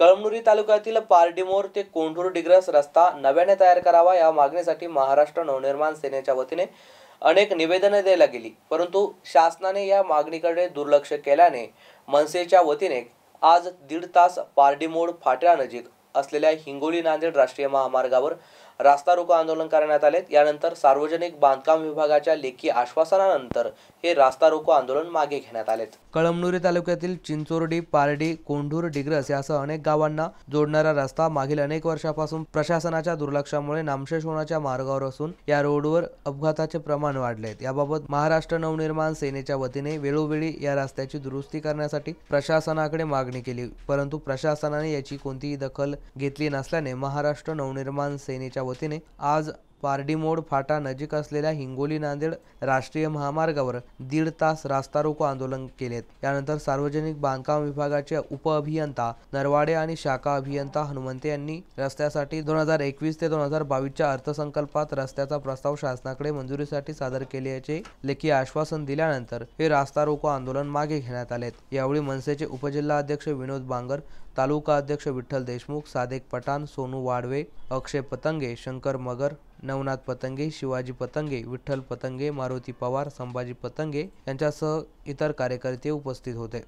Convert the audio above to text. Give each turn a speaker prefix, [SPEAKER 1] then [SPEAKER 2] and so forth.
[SPEAKER 1] कळमनुरी तालुक्यातील पारडीमोर ते कोंढूर डिग्रस रस्ता नव्याने तयार करावा या मागणीसाठी महाराष्ट्र नवनिर्माण सेनेच्या वतीने अनेक निवेदने द्यायला गेली परंतु शासनाने या मागणीकडे दुर्लक्ष केल्याने मनसेच्या वतीने आज दीड तास पारडीमोड नजीक असलेल्या हिंगोली नांदेड राष्ट्रीय महामार्गावर रास्ता रोको आंदोलन करण्यात आले यानंतर सार्वजनिक बांधकाम विभागाच्या लेखी आश्वासनानंतर हे रास्ता रोको आंदोलन मागे घेण्यात आले कळमनुरी तालुक्यातील चिंचोरडी पारडी कोंढूर डिग्रस यासह अनेक गावांना जोडणारा रस्ता मागील अनेक वर्षापासून प्रशासनाच्या दुर्लक्षामुळे नामशेष होण्याच्या मार्गावर असून या रोडवर अपघाताचे प्रमाण वाढले याबाबत महाराष्ट्र नवनिर्माण सेनेच्या वतीने वेळोवेळी या रस्त्याची दुरुस्ती करण्यासाठी प्रशासनाकडे मागणी केली परंतु प्रशासनाने याची कोणतीही दखल घेतली नसल्याने महाराष्ट्र नवनिर्माण सेनेच्या वतीने आज पारडीमोड फाटा नजीक असलेल्या हिंगोली नांदेड राष्ट्रीय महामार्गावर दीड तास रास्ता रोको आंदोलन केलेत यानंतर सार्वजनिक बांधकाम विभागाचे उपअभियंता नरवाडे आणि शाखा अभियंता हनुमंते यांनी रस्त्यासाठी दोन हजार एकवीस ते दोन हजार बावीसच्या अर्थसंकल्पात रस्त्याचा प्रस्ताव शासनाकडे मंजुरीसाठी सादर केल्याचे लेखी आश्वासन दिल्यानंतर हे रास्ता रोको आंदोलन मागे घेण्यात आलेत यावेळी मनसेचे उपजिल्हा अध्यक्ष विनोद बांगर तालुका अध्यक्ष विठ्ठल देशमुख सादेक पठाण सोनू वाडवे अक्षय पतंगे शंकर मगर नवनाथ पतंगे शिवाजी पतंगे विठ्ठल पतंगे मारुती पवार संभाजी पतंगे यांच्यासह इतर कार्यकर्ते उपस्थित होते